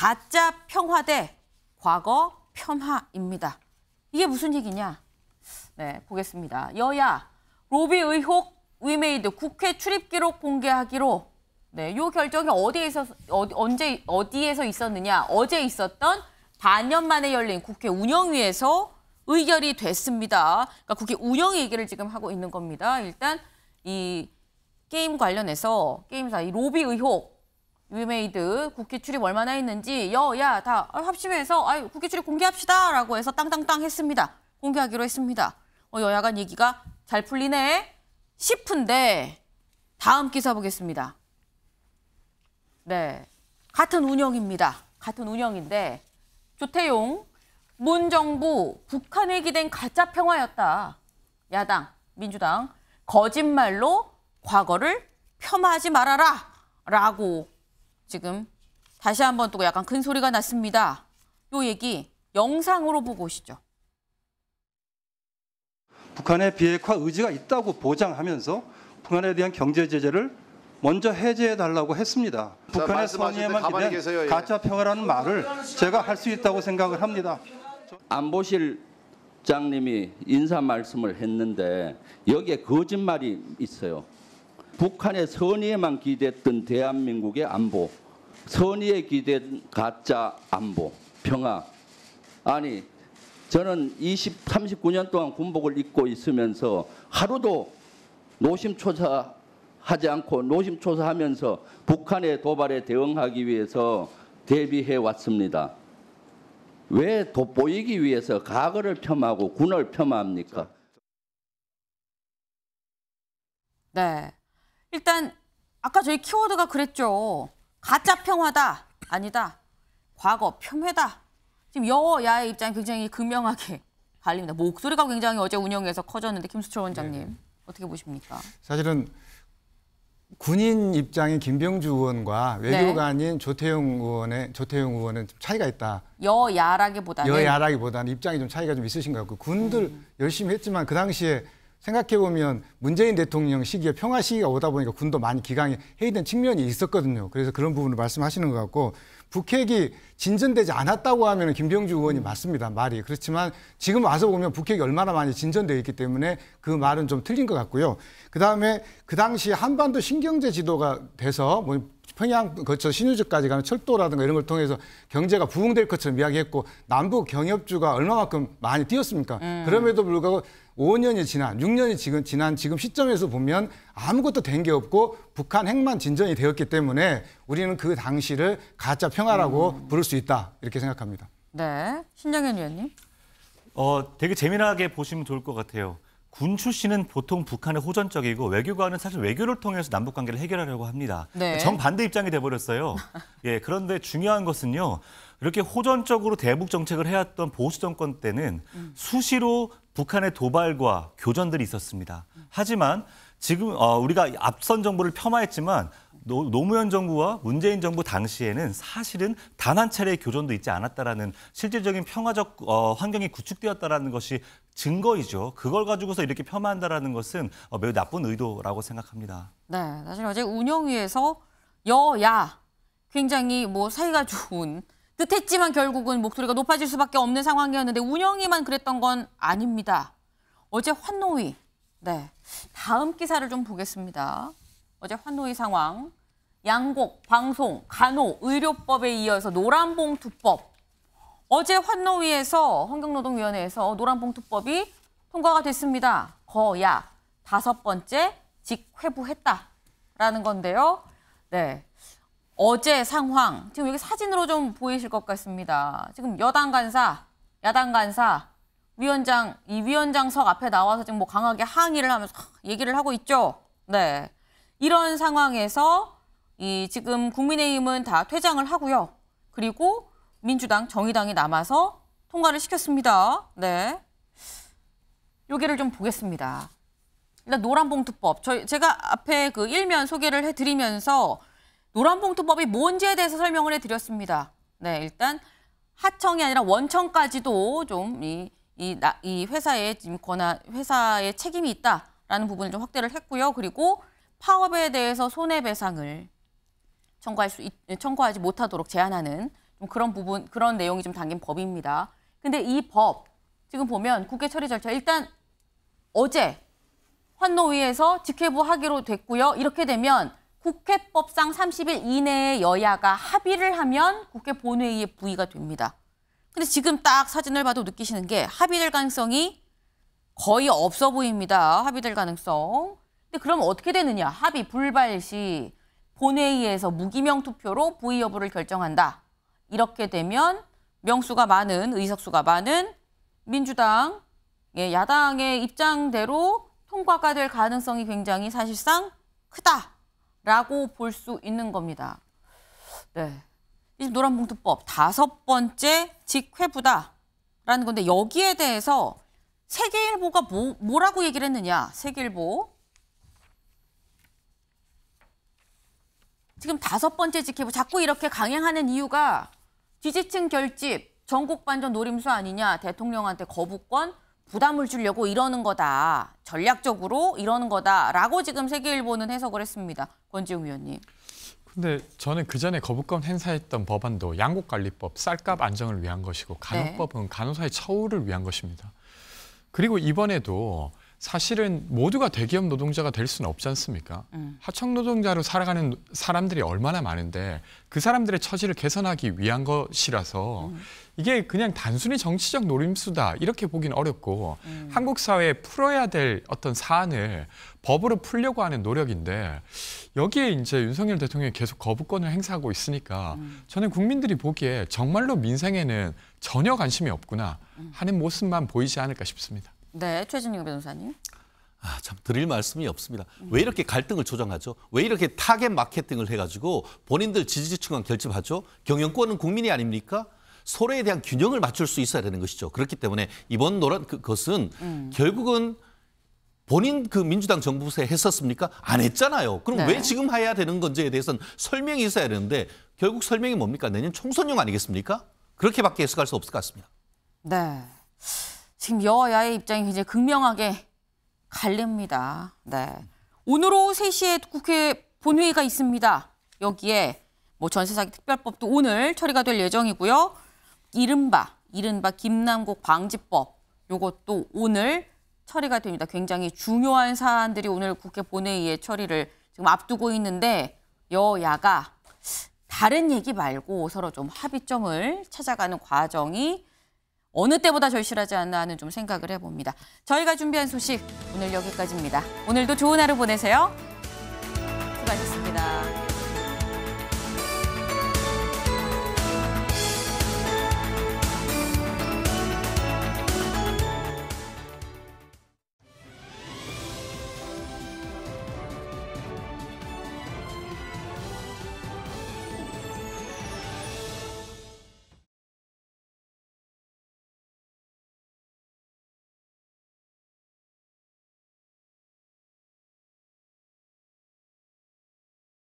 가짜 평화대 과거 편화입니다. 이게 무슨 얘기냐? 네, 보겠습니다. 여야 로비 의혹 위메이드 국회 출입 기록 공개하기로 네, 요 결정이 어디에 있 어디, 언제 어디에서 있었느냐? 어제 있었던 반년 만에 열린 국회 운영위에서 의결이 됐습니다. 그러니까 국회 운영 얘기를 지금 하고 있는 겁니다. 일단 이 게임 관련해서 게임사 이 로비 의혹 위메이드 국기 출입 얼마나 했는지 여야 다 합심해서 아유 국기 출입 공개합시다라고 해서 땅땅땅 했습니다. 공개하기로 했습니다. 어, 여야 간 얘기가 잘 풀리네 싶은데 다음 기사 보겠습니다. 네, 같은 운영입니다. 같은 운영인데 조태용 문 정부 북한에 기댄 가짜 평화였다. 야당, 민주당 거짓말로 과거를 폄하하지 말아라 라고 지금 다시 한 번 또 약간 큰 소리가 났습니다. 요 얘기 영상으로 보고 오시죠. 북한의 비핵화 의지가 있다고 보장하면서 북한에 대한 경제 제재를 먼저 해제해 달라고 했습니다. 북한의 선의에만 기댄 계세요, 예. 가짜 평화라는 말을 제가 할 수 있다고 생각을 합니다. 안보실 장님이 인사 말씀을 했는데 여기에 거짓말이 있어요. 북한의 선의에만 기대했던 대한민국의 안보, 선의에 기댄 가짜 안보, 평화. 아니, 저는 20, 39년 동안 군복을 입고 있으면서 하루도 노심초사하지 않고 노심초사하면서 북한의 도발에 대응하기 위해서 대비해 왔습니다. 왜 돋보이기 위해서 가거를 폄하고 군을 폄하합니까? 네. 일단 아까 저희 키워드가 그랬죠. 가짜 평화다. 아니다. 과거 평회다. 지금 여야의 입장이 굉장히 극명하게 갈립니다. 목소리가 굉장히 어제 운영에서 커졌는데 김수철 원장님 네. 어떻게 보십니까? 사실은 군인 입장인 김병주 의원과 외교관인 네. 조태용 의원의 조태용 의원은 좀 차이가 있다. 여야라기보다는 여야라기보다는 입장이 좀 차이가 좀 있으신 것 같고 군들 음. 열심히 했지만 그 당시에 생각해보면 문재인 대통령 시기에 평화 시기가 오다 보니까 군도 많이 기강이 해이된 측면이 있었거든요. 그래서 그런 부분을 말씀하시는 것 같고 북핵이 진전되지 않았다고 하면 김병주 의원이 맞습니다. 말이. 그렇지만 지금 와서 보면 북핵이 얼마나 많이 진전되어 있기 때문에 그 말은 좀 틀린 것 같고요. 그다음에 그 당시 한반도 신경제 지도가 돼서 뭐 평양 거쳐 그 신유주까지 가는 철도라든가 이런 걸 통해서 경제가 부흥될 것처럼 이야기했고 남북 경협주가 얼마만큼 많이 뛰었습니까? 음. 그럼에도 불구하고 5년이 지난, 6년이 지금 지난 지금 시점에서 보면 아무것도 된 게 없고 북한 핵만 진전이 되었기 때문에 우리는 그 당시를 가짜 평화라고 음. 부를 수 있다 이렇게 생각합니다. 네, 신정현 위원님. 어, 되게 재미나게 보시면 좋을 것 같아요. 군 출신은 보통 북한의 호전적이고 외교관은 사실 외교를 통해서 남북 관계를 해결하려고 합니다. 네. 정반대 입장이 돼버렸어요. 예, 그런데 중요한 것은요. 이렇게 호전적으로 대북 정책을 해왔던 보수 정권 때는 음. 수시로 북한의 도발과 교전들이 있었습니다. 하지만 지금 어, 우리가 앞선 정보를 폄하했지만 노무현 정부와 문재인 정부 당시에는 사실은 단 한 차례의 교전도 있지 않았다라는 실질적인 평화적 어, 환경이 구축되었다라는 것이 증거이죠. 그걸 가지고서 이렇게 폄하한다라는 것은 어, 매우 나쁜 의도라고 생각합니다. 네, 사실 어제 운영위에서 여야 굉장히 뭐 사이가 좋은 뜻했지만 결국은 목소리가 높아질 수밖에 없는 상황이었는데 운영위만 그랬던 건 아닙니다. 어제 환노위, 네 다음 기사를 좀 보겠습니다. 어제 환노위 상황, 양곡, 방송, 간호, 의료법에 이어서 노란봉투법. 어제 환노위에서 환경노동위원회에서 노란봉투법이 통과가 됐습니다. 거약 다섯 번째 직회부했다라는 건데요. 네. 어제 상황 지금 여기 사진으로 좀 보이실 것 같습니다. 지금 여당 간사, 야당 간사, 위원장 이 위원장석 앞에 나와서 지금 뭐 강하게 항의를 하면서 얘기를 하고 있죠. 네. 이런 상황에서 이 지금 국민의힘은 다 퇴장을 하고요. 그리고 민주당, 정의당이 남아서 통과를 시켰습니다. 네. 요기를 좀 보겠습니다. 일단 노란봉투법. 저, 제가 앞에 그 일면 소개를 해드리면서 노란봉투법이 뭔지에 대해서 설명을 해드렸습니다. 네, 일단 하청이 아니라 원청까지도 좀 이 이, 이 회사의 지금 권한, 회사의 책임이 있다라는 부분을 좀 확대를 했고요. 그리고 파업에 대해서 손해배상을 청구할 수 청구하지 못하도록 제한하는 그런 부분 그런 내용이 좀 담긴 법입니다. 근데 이 법 지금 보면 국회 처리 절차 일단 어제 환노위에서 직회부 하기로 됐고요. 이렇게 되면 국회법상 30일 이내에 여야가 합의를 하면 국회 본회의에 부의가 됩니다. 근데 지금 딱 사진을 봐도 느끼시는 게 합의될 가능성이 거의 없어 보입니다. 합의될 가능성. 근데 그럼 어떻게 되느냐? 합의 불발 시 본회의에서 무기명 투표로 부의 여부를 결정한다. 이렇게 되면 명수가 많은 의석수가 많은 민주당 야당의 입장대로 통과가 될 가능성이 굉장히 사실상 크다라고 볼 수 있는 겁니다. 네. 이 노란봉투법 다섯 번째 직회부다라는 건데 여기에 대해서 세계일보가 뭐, 뭐라고 얘기를 했느냐. 세계일보 지금 다섯 번째 지회부 자꾸 이렇게 강행하는 이유가 지지층 결집, 전국 반전 노림수 아니냐, 대통령한테 거부권, 부담을 주려고 이러는 거다. 전략적으로 이러는 거다라고 지금 세계일보는 해석을 했습니다. 권지웅 위원님. 근데 저는 그 전에 거부권 행사했던 법안도 양곡관리법, 쌀값 안정을 위한 것이고 간호법은 간호사의 처우를 위한 것입니다. 그리고 이번에도 사실은 모두가 대기업 노동자가 될 수는 없지 않습니까? 음. 하청 노동자로 살아가는 사람들이 얼마나 많은데 그 사람들의 처지를 개선하기 위한 것이라서 음. 이게 그냥 단순히 정치적 노림수다 이렇게 보기는 어렵고 음. 한국 사회에 풀어야 될 어떤 사안을 법으로 풀려고 하는 노력인데 여기에 이제 윤석열 대통령이 계속 거부권을 행사하고 있으니까 음. 저는 국민들이 보기에 정말로 민생에는 전혀 관심이 없구나 음. 하는 모습만 보이지 않을까 싶습니다. 네, 최진영 변호사님. 아, 참 드릴 말씀이 없습니다. 왜 이렇게 갈등을 조장하죠? 왜 이렇게 타겟 마케팅을 해가지고 본인들 지지층만 결집하죠? 경영권은 국민이 아닙니까? 서로에 대한 균형을 맞출 수 있어야 되는 것이죠. 그렇기 때문에 이번 노란 그, 것은 음. 결국은 본인 그 민주당 정부에 했었습니까? 안 했잖아요. 그럼 네. 왜 지금 해야 되는 건지에 대해서는 설명이 있어야 되는데 결국 설명이 뭡니까? 내년 총선용 아니겠습니까? 그렇게밖에 해석할 수 없을 것 같습니다. 네. 지금 여야의 입장이 굉장히 극명하게 갈립니다. 네. 오늘 오후 3시에 국회 본회의가 있습니다. 여기에 뭐 전세사기 특별법도 오늘 처리가 될 예정이고요. 이른바 이른바 김남국 방지법 요것도 오늘 처리가 됩니다. 굉장히 중요한 사안들이 오늘 국회 본회의에 처리를 지금 앞두고 있는데 여야가 다른 얘기 말고 서로 좀 합의점을 찾아가는 과정이 어느 때보다 절실하지 않나 하는 좀 생각을 해봅니다. 저희가 준비한 소식 오늘 여기까지입니다. 오늘도 좋은 하루 보내세요.